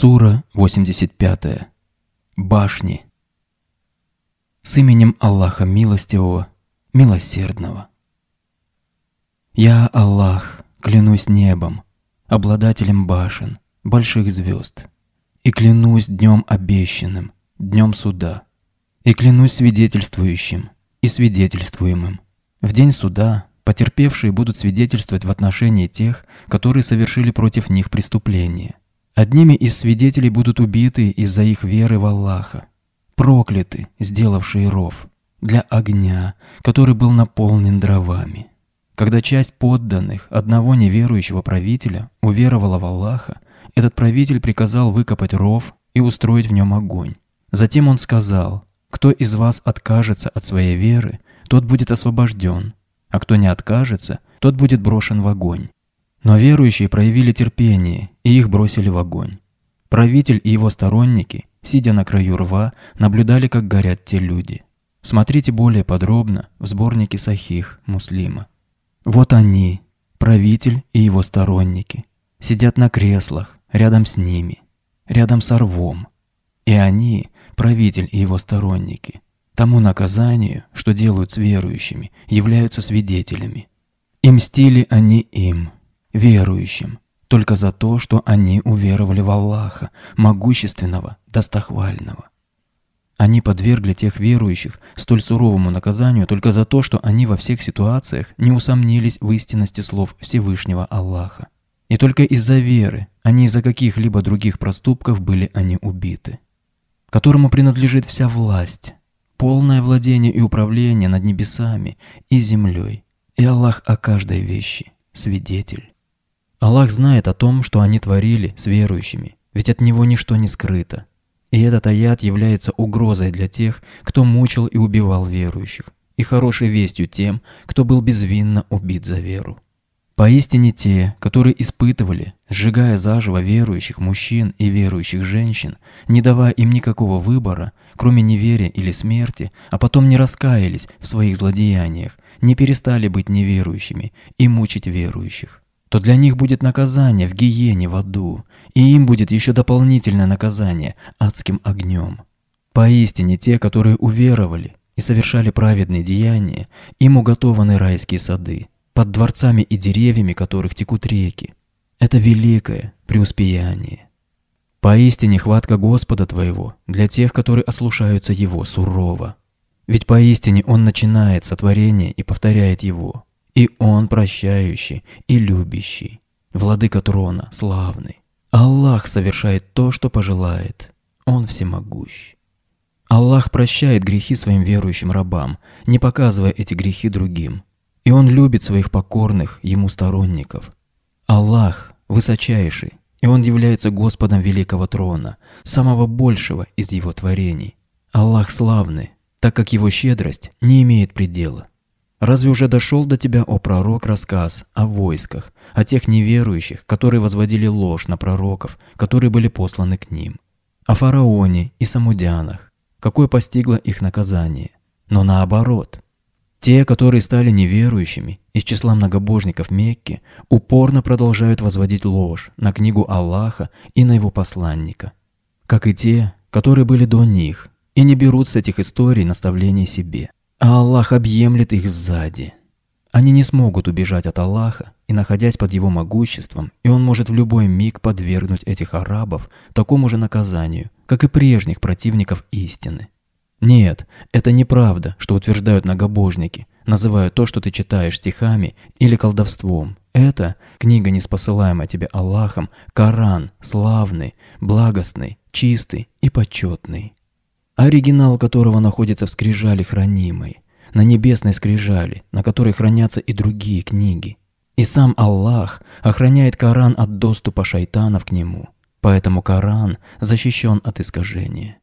Сура 85. Башни. С именем Аллаха Милостивого, Милосердного. Я, Аллах, клянусь небом, обладателем башен, больших звезд, и клянусь днем обещанным, днем суда, и клянусь свидетельствующим и свидетельствуемым. В день суда потерпевшие будут свидетельствовать в отношении тех, которые совершили против них преступление Одними из свидетелей будут убиты из-за их веры в Аллаха, прокляты, сделавшие ров, для огня, который был наполнен дровами. Когда часть подданных одного неверующего правителя уверовала в Аллаха, этот правитель приказал выкопать ров и устроить в нем огонь. Затем он сказал, кто из вас откажется от своей веры, тот будет освобожден, а кто не откажется, тот будет брошен в огонь. Но верующие проявили терпение, и их бросили в огонь. Правитель и его сторонники, сидя на краю рва, наблюдали, как горят те люди. Смотрите более подробно в сборнике Сахих Муслима. Вот они, правитель и его сторонники, сидят на креслах, рядом с ними, рядом с рвом. И они, правитель и его сторонники, тому наказанию, что делают с верующими, являются свидетелями. И мстили они им верующим только за то, что они уверовали в Аллаха, могущественного, достохвального. Они подвергли тех верующих столь суровому наказанию только за то, что они во всех ситуациях не усомнились в истинности слов Всевышнего Аллаха. И только из-за веры, а не из-за каких-либо других проступков были они убиты. Которому принадлежит вся власть, полное владение и управление над небесами и землей. И Аллах о каждой вещи свидетель. Аллах знает о том, что они творили с верующими, ведь от него ничто не скрыто. И этот аят является угрозой для тех, кто мучил и убивал верующих, и хорошей вестью тем, кто был безвинно убит за веру. Поистине те, которые испытывали, сжигая заживо верующих мужчин и верующих женщин, не давая им никакого выбора, кроме неверия или смерти, а потом не раскаялись в своих злодеяниях, не перестали быть неверующими и мучить верующих то для них будет наказание в гиене, в аду, и им будет еще дополнительное наказание адским огнем. Поистине те, которые уверовали и совершали праведные деяния, им уготованы райские сады, под дворцами и деревьями которых текут реки. Это великое преуспеяние. Поистине хватка Господа твоего для тех, которые ослушаются Его, сурова. Ведь поистине Он начинает сотворение и повторяет его, и Он прощающий и любящий, владыка трона, славный. Аллах совершает то, что пожелает. Он всемогущ. Аллах прощает грехи своим верующим рабам, не показывая эти грехи другим. И Он любит своих покорных Ему сторонников. Аллах высочайший, и Он является Господом Великого Трона, самого большего из Его творений. Аллах славный, так как Его щедрость не имеет предела. Разве уже дошел до тебя, о пророк, рассказ о войсках, о тех неверующих, которые возводили ложь на пророков, которые были посланы к ним, о фараоне и самудянах, какое постигло их наказание? Но наоборот. Те, которые стали неверующими из числа многобожников Мекки, упорно продолжают возводить ложь на книгу Аллаха и на его посланника, как и те, которые были до них, и не берут с этих историй наставления себе а Аллах объемлет их сзади. Они не смогут убежать от Аллаха, и находясь под его могуществом, и он может в любой миг подвергнуть этих арабов такому же наказанию, как и прежних противников истины. Нет, это неправда, что утверждают многобожники, называя то, что ты читаешь стихами или колдовством. Это книга, неспосылаемая тебе Аллахом, Коран, славный, благостный, чистый и почетный оригинал которого находится в скрижали хранимой, на небесной скрижали, на которой хранятся и другие книги. И сам Аллах охраняет Коран от доступа шайтанов к нему, поэтому Коран защищен от искажения.